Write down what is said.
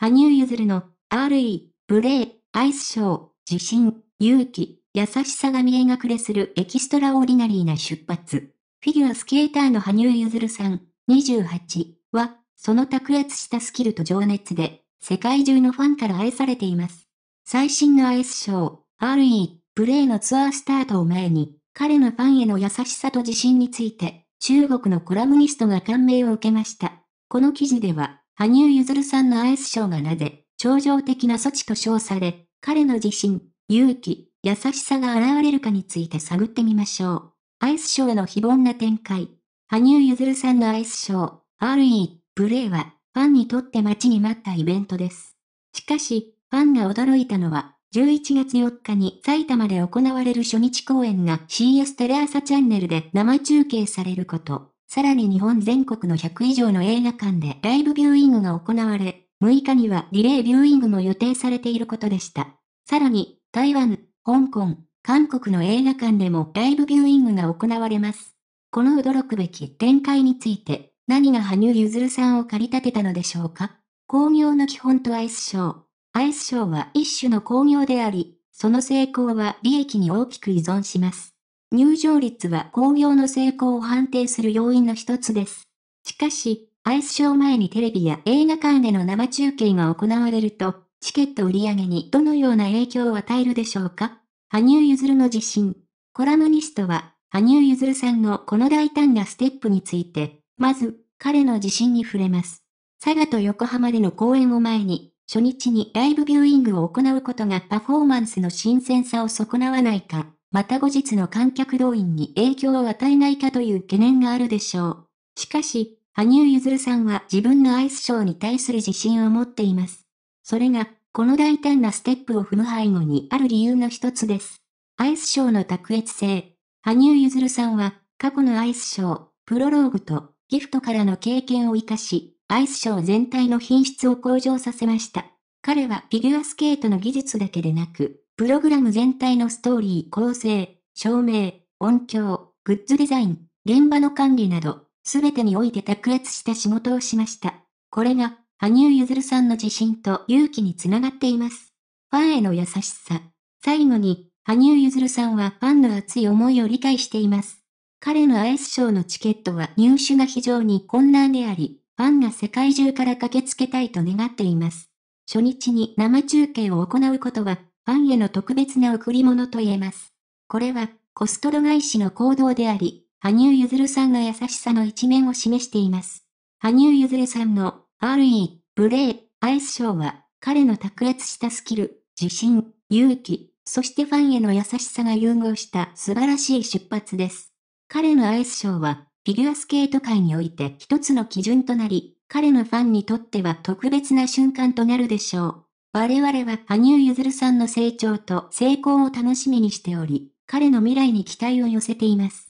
羽生結弦の、RE、レイ、アイスショー、自信、勇気、優しさが見え隠れするエキストラオーディナリーな出発。フィギュアスケーターの羽生結弦さん、28は、その卓越したスキルと情熱で、世界中のファンから愛されています。最新のアイスショー、RE、プレイのツアースタートを前に、彼のファンへの優しさと自信について、中国のコラムニストが感銘を受けました。この記事では、羽生結弦さんのアイスショーがなぜ、頂上的な措置と称され、彼の自信、勇気、優しさが現れるかについて探ってみましょう。アイスショーの非凡な展開。羽生結弦さんのアイスショー、RE、プレイは、ファンにとって待ちに待ったイベントです。しかし、ファンが驚いたのは、11月4日に埼玉で行われる初日公演が CS テレ朝チャンネルで生中継されること。さらに日本全国の100以上の映画館でライブビューイングが行われ、6日にはリレービューイングも予定されていることでした。さらに、台湾、香港、韓国の映画館でもライブビューイングが行われます。この驚くべき展開について、何が羽生結弦さんを駆り立てたのでしょうか工業の基本とアイスショー。アイスショーは一種の工業であり、その成功は利益に大きく依存します。入場率は工業の成功を判定する要因の一つです。しかし、アイスショー前にテレビや映画館での生中継が行われると、チケット売り上げにどのような影響を与えるでしょうか羽生結弦の自信。コラムニストは、羽生結弦さんのこの大胆なステップについて、まず、彼の自信に触れます。佐賀と横浜での公演を前に、初日にライブビューイングを行うことがパフォーマンスの新鮮さを損なわないか、また後日の観客動員に影響を与えないかという懸念があるでしょう。しかし、羽生結弦さんは自分のアイスショーに対する自信を持っています。それが、この大胆なステップを踏む背後にある理由の一つです。アイスショーの卓越性。羽生結弦さんは、過去のアイスショー、プロローグと、ギフトからの経験を活かし、アイスショー全体の品質を向上させました。彼はフィギュアスケートの技術だけでなく、プログラム全体のストーリー構成、照明、音響、グッズデザイン、現場の管理など、すべてにおいて卓越した仕事をしました。これが、羽生結弦さんの自信と勇気につながっています。ファンへの優しさ。最後に、羽生結弦さんはファンの熱い思いを理解しています。彼のアイスショーのチケットは入手が非常に困難であり、ファンが世界中から駆けつけたいと願っています。初日に生中継を行うことはファンへの特別な贈り物と言えます。これは、コストド返しの行動であり、羽生結弦さんの優しさの一面を示しています。羽生結弦さんの RE、ブレイ、アイスショーは、彼の卓越したスキル、自信、勇気、そしてファンへの優しさが融合した素晴らしい出発です。彼のアイスショーは、フィギュアスケート界において一つの基準となり、彼のファンにとっては特別な瞬間となるでしょう。我々は羽生結弦さんの成長と成功を楽しみにしており、彼の未来に期待を寄せています。